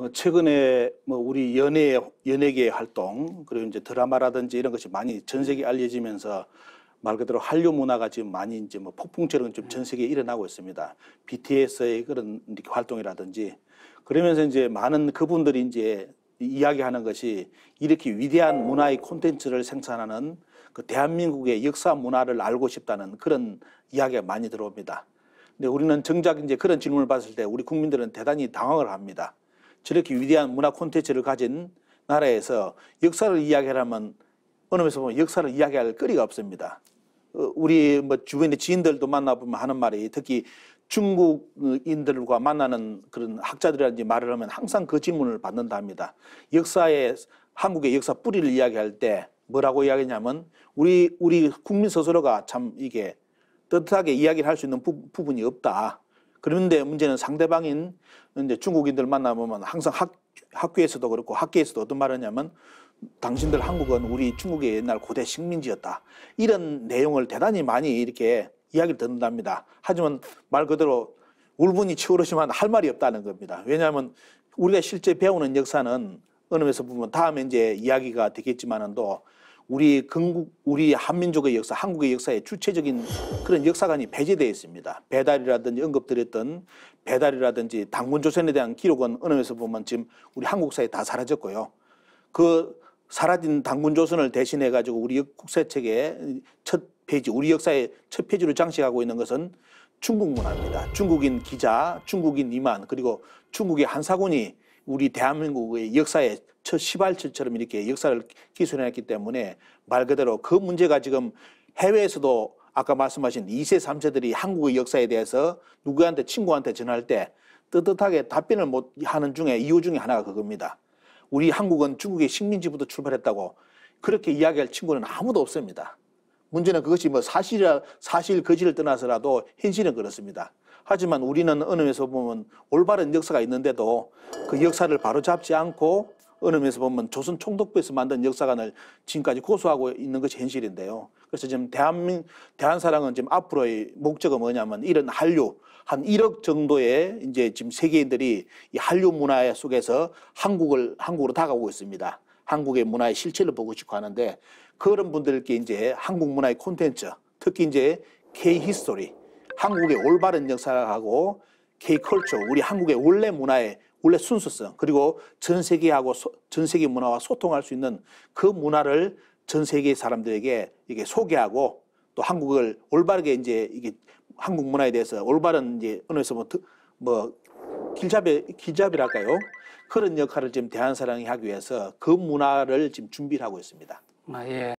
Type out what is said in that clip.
어, 최근에 뭐 우리 연예 연예계 활동 그리고 이제 드라마라든지 이런 것이 많이 전세계 알려지면서 말 그대로 한류 문화가 지금 많이 이제 뭐 폭풍처럼 좀전 세계에 일어나고 있습니다. BTS의 그런 활동이라든지 그러면서 이제 많은 그분들이 이제 이야기하는 것이 이렇게 위대한 문화의 콘텐츠를 생산하는 그 대한민국의 역사 문화를 알고 싶다는 그런 이야기가 많이 들어옵니다. 근데 우리는 정작 이제 그런 질문을 봤을 때 우리 국민들은 대단히 당황을 합니다. 저렇게 위대한 문화 콘텐츠를 가진 나라에서 역사를 이야기하면 어느 면에서 보면 역사를 이야기할 거리가 없습니다. 어, 우리 뭐 주변의 지인들도 만나보면 하는 말이 특히 중국인들과 만나는 그런 학자들이라든지 말을 하면 항상 그 질문을 받는다 니다 역사의 한국의 역사 뿌리를 이야기할 때 뭐라고 이야기냐면 우리 우리 국민 스스로가 참 이게 떳하게 이야기를 할 수 있는 부, 분이 없다. 그런데 문제는 상대방인 이제 중국인들 만나보면 항상 학, 학교에서도 그렇고 학계에서도 어떤 말을 하냐면 당신들 한국은 우리 중국의 옛날 고대 식민지였다. 이런 내용을 대단히 많이 이렇게 이야기를 듣는답니다. 하지만 말 그대로 울분이 치우르지만할 말이 없다는 겁니다. 왜냐하면 우리가 실제 배우는 역사는 어느 면에서 보면 다음에 이제 이야기가 되겠지만은 또 우리 근국 우리 한민족의 역사, 한국의 역사의 주체적인 그런 역사관이 배제되어 있습니다. 배달이라든지 언급드렸던 배달이라든지 당군 조선에 대한 기록은 어느 면에서 보면 지금 우리 한국사에 다 사라졌고요. 그 사라진 당군 조선을 대신해 가지고 우리 국세책의 첫 페이지, 우리 역사의 첫 페이지를 장식하고 있는 것은 중국 문화입니다. 중국인 기자, 중국인 이만 그리고 중국의 한사군이 우리 대한민국의 역사에 첫 시발철처럼 이렇게 역사를 기술해냈기 때문에 말 그대로 그 문제가 지금 해외에서도 아까 말씀하신 2세, 3세들이 한국의 역사에 대해서 누구한테 친구한테 전할 때 뜨뜻하게 답변을 못 하는 중에 이유 중에 하나가 그겁니다. 우리 한국은 중국의 식민지부터 출발했다고 그렇게 이야기할 친구는 아무도 없습니다. 문제는 그것이 뭐 사실이라 사실 거짓을 떠나서라도 현실은 그렇습니다. 하지만 우리는 어느 면에서 보면 올바른 역사가 있는데도 그 역사를 바로 잡지 않고 어느 면에서 보면 조선 총독부에서 만든 역사관을 지금까지 고수하고 있는 것이 현실인데요. 그래서 지금 대한민 대한사랑은 지금 앞으로의 목적은 뭐냐면 이런 한류 한 1억 정도의 이제 지금 세계인들이 이 한류 문화 속에서 한국을 한국으로 다가오고 있습니다. 한국의 문화의 실체를 보고 싶고 하는데 그런 분들께 이제 한국 문화의 콘텐츠 특히 이제 K 히스토리 한국의 올바른 역사하고 K컬처, 우리 한국의 원래 문화의 원래 순수성, 그리고 전 세계하고 소, 전 세계 문화와 소통할 수 있는 그 문화를 전 세계 사람들에게 이게 소개하고 또 한국을 올바르게 이제 이게 한국 문화에 대해서 올바른 이제 언어에서 뭐, 뭐 길잡이 길잡이랄까요? 그런 역할을 지금 대한사랑이 하기 위해서 그 문화를 지금 준비를 하고 있습니다. 아, 예.